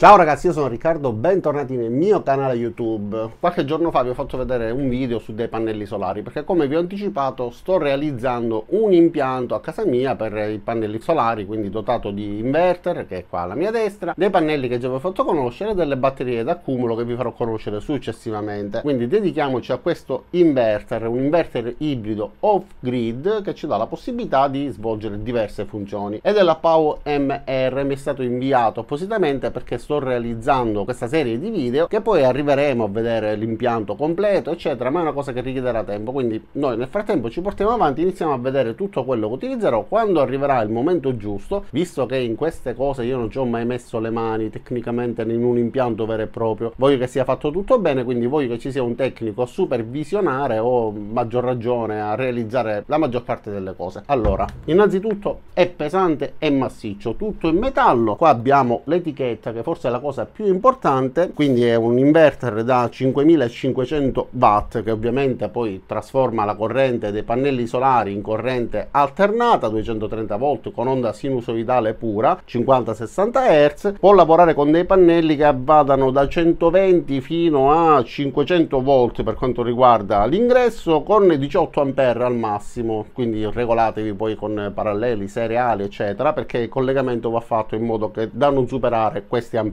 Ciao ragazzi, io sono Riccardo, bentornati nel mio canale YouTube. Qualche giorno fa vi ho fatto vedere un video su dei pannelli solari perché come vi ho anticipato sto realizzando un impianto a casa mia per i pannelli solari, quindi dotato di inverter che è qua alla mia destra, dei pannelli che già vi ho fatto conoscere e delle batterie d'accumulo che vi farò conoscere successivamente. Quindi dedichiamoci a questo inverter, un inverter ibrido off-grid che ci dà la possibilità di svolgere diverse funzioni. Ed è la POW MR, mi è stato inviato appositamente perché sto realizzando questa serie di video che poi arriveremo a vedere l'impianto completo eccetera ma è una cosa che richiederà tempo quindi noi nel frattempo ci portiamo avanti iniziamo a vedere tutto quello che utilizzerò quando arriverà il momento giusto visto che in queste cose io non ci ho mai messo le mani tecnicamente in un impianto vero e proprio voglio che sia fatto tutto bene quindi voglio che ci sia un tecnico a supervisionare o maggior ragione a realizzare la maggior parte delle cose allora innanzitutto è pesante e massiccio tutto in metallo qua abbiamo l'etichetta che forse forse la cosa più importante, quindi è un inverter da 5500 watt che ovviamente poi trasforma la corrente dei pannelli solari in corrente alternata 230 volt con onda sinusoidale pura 50-60 hertz può lavorare con dei pannelli che vadano da 120 fino a 500 volt per quanto riguarda l'ingresso con 18 ampere al massimo, quindi regolatevi poi con paralleli, seriali eccetera perché il collegamento va fatto in modo che da non superare questi ampere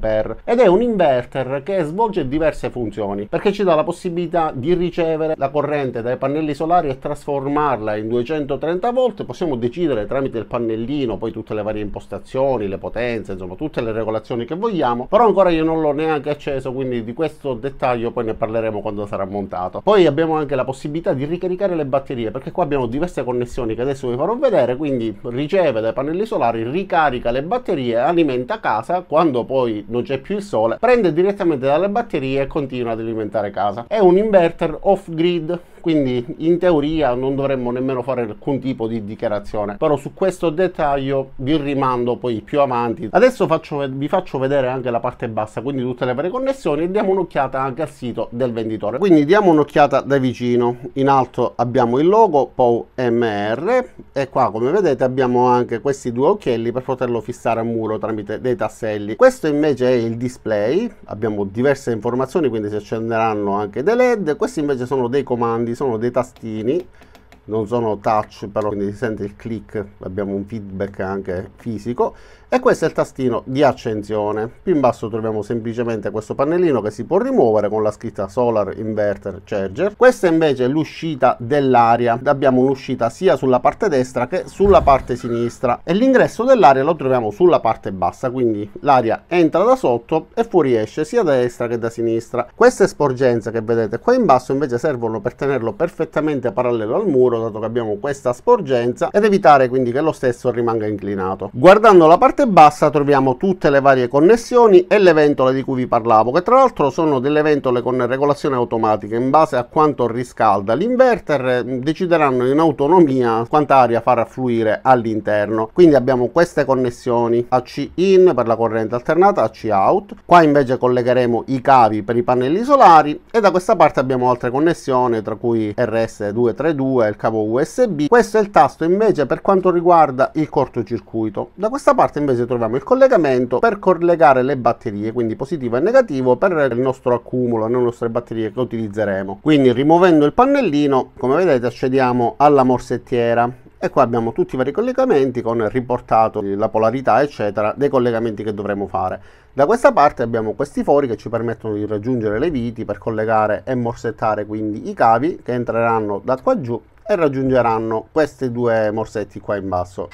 ed è un inverter che svolge diverse funzioni perché ci dà la possibilità di ricevere la corrente dai pannelli solari e trasformarla in 230 volt possiamo decidere tramite il pannellino poi tutte le varie impostazioni le potenze insomma tutte le regolazioni che vogliamo però ancora io non l'ho neanche acceso quindi di questo dettaglio poi ne parleremo quando sarà montato poi abbiamo anche la possibilità di ricaricare le batterie perché qua abbiamo diverse connessioni che adesso vi farò vedere quindi riceve dai pannelli solari ricarica le batterie alimenta casa quando poi non c'è più il sole, prende direttamente dalle batterie e continua ad alimentare casa. È un inverter off-grid quindi in teoria non dovremmo nemmeno fare alcun tipo di dichiarazione però su questo dettaglio vi rimando poi più avanti adesso faccio, vi faccio vedere anche la parte bassa quindi tutte le preconnessioni e diamo un'occhiata anche al sito del venditore quindi diamo un'occhiata da vicino in alto abbiamo il logo POW MR e qua come vedete abbiamo anche questi due occhielli per poterlo fissare al muro tramite dei tasselli questo invece è il display abbiamo diverse informazioni quindi si accenderanno anche dei led questi invece sono dei comandi sono dei tastini non sono touch però quindi si sente il click abbiamo un feedback anche fisico e questo è il tastino di accensione più in basso troviamo semplicemente questo pannellino che si può rimuovere con la scritta solar inverter charger questa invece è l'uscita dell'aria abbiamo un'uscita sia sulla parte destra che sulla parte sinistra e l'ingresso dell'aria lo troviamo sulla parte bassa quindi l'aria entra da sotto e fuoriesce sia da destra che da sinistra queste sporgenze che vedete qua in basso invece servono per tenerlo perfettamente parallelo al muro euro dato che abbiamo questa sporgenza ed evitare quindi che lo stesso rimanga inclinato. Guardando la parte bassa troviamo tutte le varie connessioni e le ventole di cui vi parlavo che tra l'altro sono delle ventole con regolazione automatica in base a quanto riscalda l'inverter mm, decideranno in autonomia quanta aria far affluire all'interno quindi abbiamo queste connessioni AC in per la corrente alternata AC out qua invece collegheremo i cavi per i pannelli solari e da questa parte abbiamo altre connessioni tra cui RS232 il cavo USB. Questo è il tasto invece per quanto riguarda il cortocircuito. Da questa parte invece troviamo il collegamento per collegare le batterie, quindi positivo e negativo per il nostro accumulo, le nostre batterie che utilizzeremo. Quindi rimuovendo il pannellino, come vedete accediamo alla morsettiera e qua abbiamo tutti i vari collegamenti con il riportato la polarità eccetera dei collegamenti che dovremo fare da questa parte abbiamo questi fori che ci permettono di raggiungere le viti per collegare e morsettare quindi i cavi che entreranno da qua giù e raggiungeranno questi due morsetti qua in basso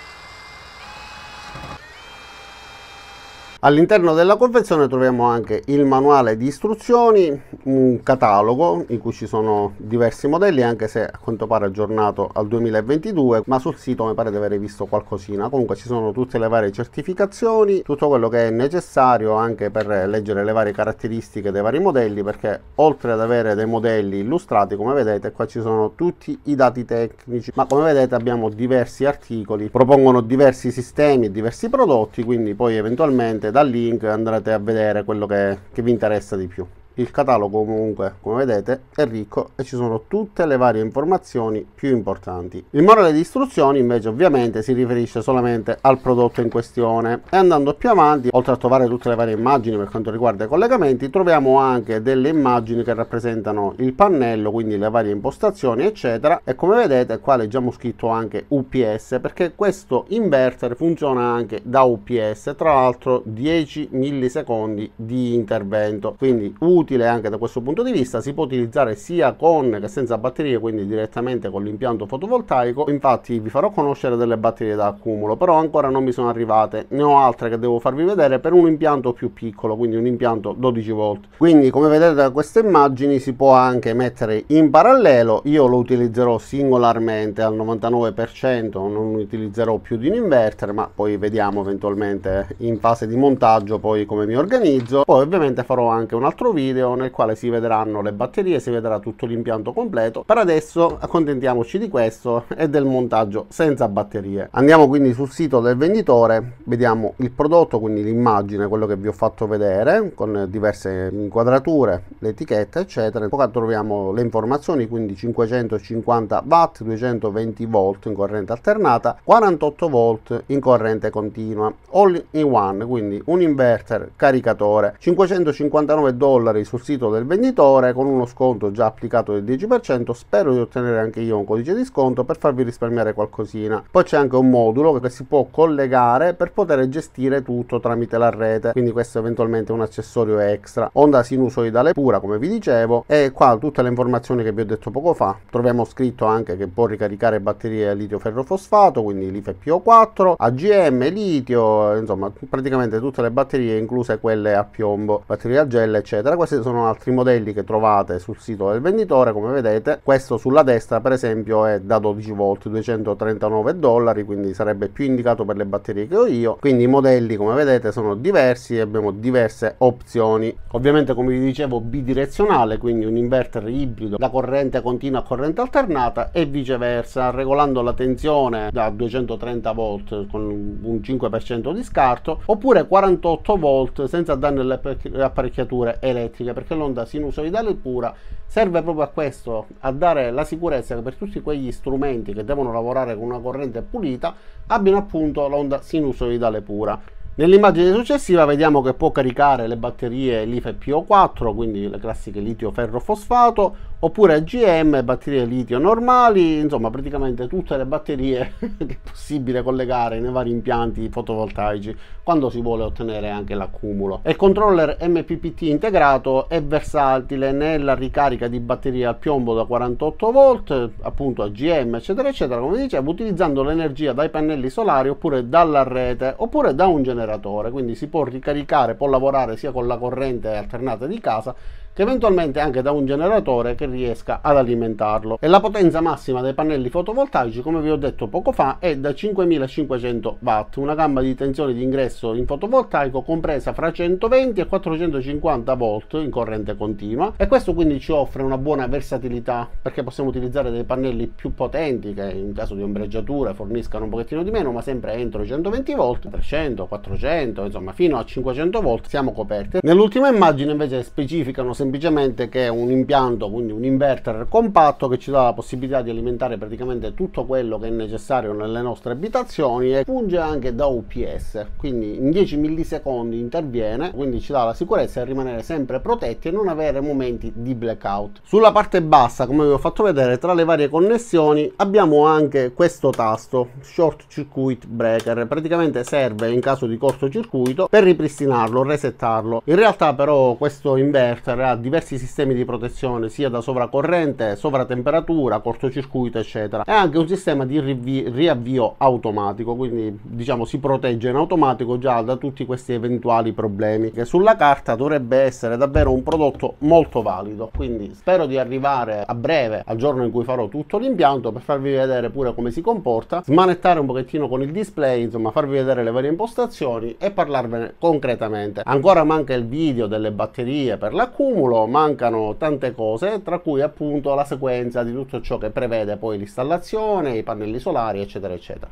All'interno della confezione troviamo anche il manuale di istruzioni, un catalogo in cui ci sono diversi modelli, anche se a quanto pare aggiornato al 2022, ma sul sito mi pare di aver visto qualcosina. Comunque ci sono tutte le varie certificazioni, tutto quello che è necessario anche per leggere le varie caratteristiche dei vari modelli, perché oltre ad avere dei modelli illustrati, come vedete, qua ci sono tutti i dati tecnici, ma come vedete abbiamo diversi articoli, propongono diversi sistemi, diversi prodotti, quindi poi eventualmente dal link andrete a vedere quello che, che vi interessa di più. Il catalogo comunque, come vedete, è ricco e ci sono tutte le varie informazioni più importanti. Il manuale di istruzioni invece ovviamente si riferisce solamente al prodotto in questione e andando più avanti, oltre a trovare tutte le varie immagini per quanto riguarda i collegamenti, troviamo anche delle immagini che rappresentano il pannello, quindi le varie impostazioni eccetera e come vedete qua leggiamo scritto anche UPS perché questo inverter funziona anche da UPS, tra l'altro 10 millisecondi di intervento, quindi 1 utile anche da questo punto di vista, si può utilizzare sia con che senza batterie, quindi direttamente con l'impianto fotovoltaico. Infatti vi farò conoscere delle batterie da accumulo, però ancora non mi sono arrivate, ne ho altre che devo farvi vedere per un impianto più piccolo, quindi un impianto 12 volt. Quindi come vedete da queste immagini si può anche mettere in parallelo, io lo utilizzerò singolarmente al 99%, non utilizzerò più di un inverter, ma poi vediamo eventualmente in fase di montaggio poi come mi organizzo. Poi ovviamente farò anche un altro video video nel quale si vedranno le batterie, si vedrà tutto l'impianto completo. Per adesso accontentiamoci di questo e del montaggio senza batterie. Andiamo quindi sul sito del venditore, vediamo il prodotto, quindi l'immagine, quello che vi ho fatto vedere con diverse inquadrature, l'etichetta eccetera. Poi troviamo le informazioni, quindi 550 watt, 220 volt in corrente alternata, 48 volt in corrente continua, all in one, quindi un inverter, caricatore, 559 dollari dollari sul sito del venditore con uno sconto già applicato del 10%, spero di ottenere anche io un codice di sconto per farvi risparmiare qualcosina. Poi c'è anche un modulo che si può collegare per poter gestire tutto tramite la rete, quindi questo è eventualmente un accessorio extra. Onda sinusoidale pura come vi dicevo e qua tutte le informazioni che vi ho detto poco fa. Troviamo scritto anche che può ricaricare batterie a litio ferrofosfato, quindi life 4 AGM, litio, insomma praticamente tutte le batterie incluse quelle a piombo, batterie a gel eccetera. Questo questi sono altri modelli che trovate sul sito del venditore come vedete questo sulla destra per esempio è da 12 volt 239 dollari quindi sarebbe più indicato per le batterie che ho io quindi i modelli come vedete sono diversi e abbiamo diverse opzioni ovviamente come vi dicevo bidirezionale quindi un inverter ibrido da corrente continua a corrente alternata e viceversa regolando la tensione da 230 volt con un 5% di scarto oppure 48 volt senza danni alle apparecchiature elettriche classica perché l'onda sinusoidale pura serve proprio a questo, a dare la sicurezza che per tutti quegli strumenti che devono lavorare con una corrente pulita abbiano appunto l'onda sinusoidale pura. Nell'immagine successiva vediamo che può caricare le batterie LIFE po 4 quindi le classiche litio ferro fosfato, oppure AGM, batterie litio normali, insomma praticamente tutte le batterie che è possibile collegare nei vari impianti fotovoltaici quando si vuole ottenere anche l'accumulo. il controller MPPT integrato è versatile nella ricarica di batterie al piombo da 48 volt, appunto AGM eccetera eccetera come dicevo, utilizzando l'energia dai pannelli solari oppure dalla rete oppure da un generatore generatore quindi si può ricaricare può lavorare sia con la corrente alternata di casa che eventualmente anche da un generatore che riesca ad alimentarlo. E la potenza massima dei pannelli fotovoltaici, come vi ho detto poco fa, è da 5500 watt, una gamma di tensione di ingresso in fotovoltaico compresa fra 120 e 450 volt in corrente continua e questo quindi ci offre una buona versatilità perché possiamo utilizzare dei pannelli più potenti che in caso di ombreggiatura forniscano un pochettino di meno ma sempre entro 120 volt 300 400 insomma fino a 500 volt siamo coperti nell'ultima immagine invece specificano semplicemente che è un impianto, quindi un inverter compatto che ci dà la possibilità di alimentare praticamente tutto quello che è necessario nelle nostre abitazioni e funge anche da UPS, quindi in 10 millisecondi interviene, quindi ci dà la sicurezza di rimanere sempre protetti e non avere momenti di blackout. Sulla parte bassa, come vi ho fatto vedere, tra le varie connessioni abbiamo anche questo tasto, short circuit breaker, praticamente serve in caso di cortocircuito per ripristinarlo, resettarlo. In realtà però questo inverter ha diversi sistemi di protezione sia da sovracorrente, sovratemperatura, cortocircuito eccetera e anche un sistema di ri riavvio automatico quindi diciamo si protegge in automatico già da tutti questi eventuali problemi che sulla carta dovrebbe essere davvero un prodotto molto valido quindi spero di arrivare a breve al giorno in cui farò tutto l'impianto per farvi vedere pure come si comporta smanettare un pochettino con il display insomma farvi vedere le varie impostazioni e parlarvene concretamente ancora manca il video delle batterie per l'accumulo cumulo mancano tante cose, tra cui appunto la sequenza di tutto ciò che prevede poi l'installazione, i pannelli solari, eccetera, eccetera.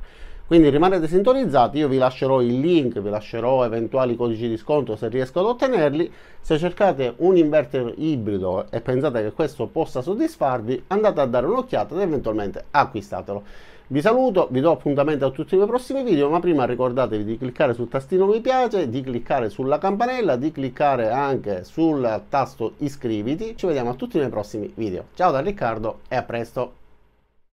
Quindi rimanete sintonizzati, io vi lascerò il link, vi lascerò eventuali codici di sconto se riesco ad ottenerli. Se cercate un inverter ibrido e pensate che questo possa soddisfarvi, andate a dare un'occhiata ed eventualmente acquistatelo. Vi saluto, vi do appuntamento a tutti i miei prossimi video, ma prima ricordatevi di cliccare sul tastino mi piace, di cliccare sulla campanella, di cliccare anche sul tasto iscriviti. Ci vediamo a tutti i miei prossimi video. Ciao da Riccardo e a presto!